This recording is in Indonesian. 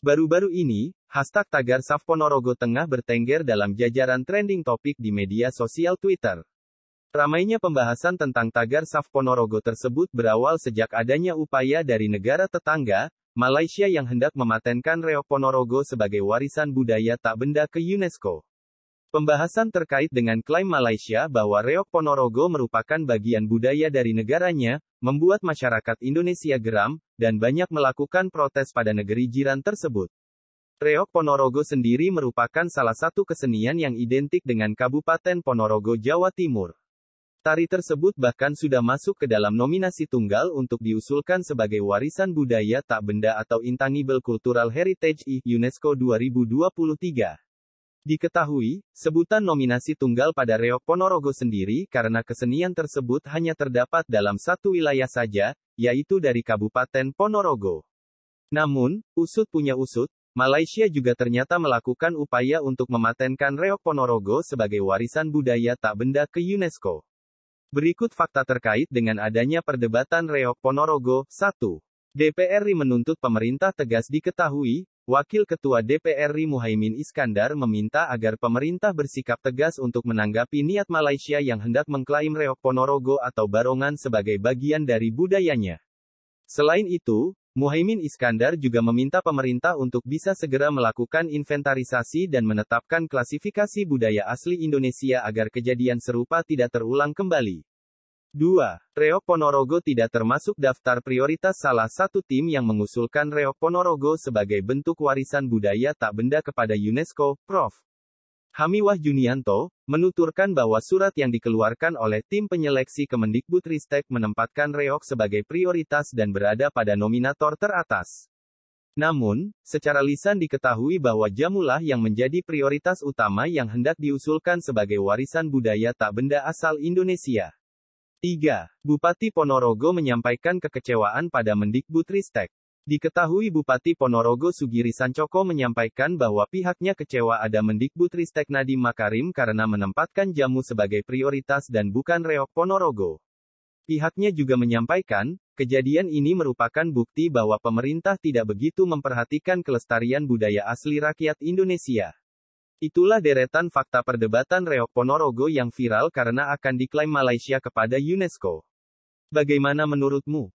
Baru-baru ini, hashtag tagar Saf Ponorogo tengah bertengger dalam jajaran trending topik di media sosial Twitter. Ramainya pembahasan tentang tagar Saf Ponorogo tersebut berawal sejak adanya upaya dari negara tetangga, Malaysia yang hendak mematenkan Reok Ponorogo sebagai warisan budaya tak benda ke UNESCO. Pembahasan terkait dengan klaim Malaysia bahwa reok Ponorogo merupakan bagian budaya dari negaranya, membuat masyarakat Indonesia geram, dan banyak melakukan protes pada negeri jiran tersebut. Reok Ponorogo sendiri merupakan salah satu kesenian yang identik dengan Kabupaten Ponorogo, Jawa Timur. Tari tersebut bahkan sudah masuk ke dalam nominasi tunggal untuk diusulkan sebagai warisan budaya tak benda atau intangible cultural heritage I UNESCO 2023. Diketahui, sebutan nominasi tunggal pada reok Ponorogo sendiri karena kesenian tersebut hanya terdapat dalam satu wilayah saja, yaitu dari Kabupaten Ponorogo. Namun, usut punya usut, Malaysia juga ternyata melakukan upaya untuk mematenkan reok Ponorogo sebagai warisan budaya tak benda ke UNESCO. Berikut fakta terkait dengan adanya perdebatan reok Ponorogo. 1. DPR menuntut pemerintah tegas diketahui, Wakil Ketua DPR RI Muhaimin Iskandar meminta agar pemerintah bersikap tegas untuk menanggapi niat Malaysia yang hendak mengklaim reok Ponorogo atau Barongan sebagai bagian dari budayanya. Selain itu, Muhaimin Iskandar juga meminta pemerintah untuk bisa segera melakukan inventarisasi dan menetapkan klasifikasi budaya asli Indonesia agar kejadian serupa tidak terulang kembali. 2. Reok Ponorogo tidak termasuk daftar prioritas salah satu tim yang mengusulkan Reok Ponorogo sebagai bentuk warisan budaya tak benda kepada UNESCO, Prof. Hamiwah Junianto, menuturkan bahwa surat yang dikeluarkan oleh tim penyeleksi Kemendikbudristek menempatkan Reok sebagai prioritas dan berada pada nominator teratas. Namun, secara lisan diketahui bahwa jamulah yang menjadi prioritas utama yang hendak diusulkan sebagai warisan budaya tak benda asal Indonesia. 3. Bupati Ponorogo menyampaikan kekecewaan pada Mendikbudristek. Diketahui Bupati Ponorogo Sugiri Sancoko menyampaikan bahwa pihaknya kecewa ada Mendikbudristek Ristek Nadiem Makarim karena menempatkan jamu sebagai prioritas dan bukan reok Ponorogo. Pihaknya juga menyampaikan, kejadian ini merupakan bukti bahwa pemerintah tidak begitu memperhatikan kelestarian budaya asli rakyat Indonesia. Itulah deretan fakta perdebatan reok Ponorogo yang viral karena akan diklaim Malaysia kepada UNESCO. Bagaimana menurutmu?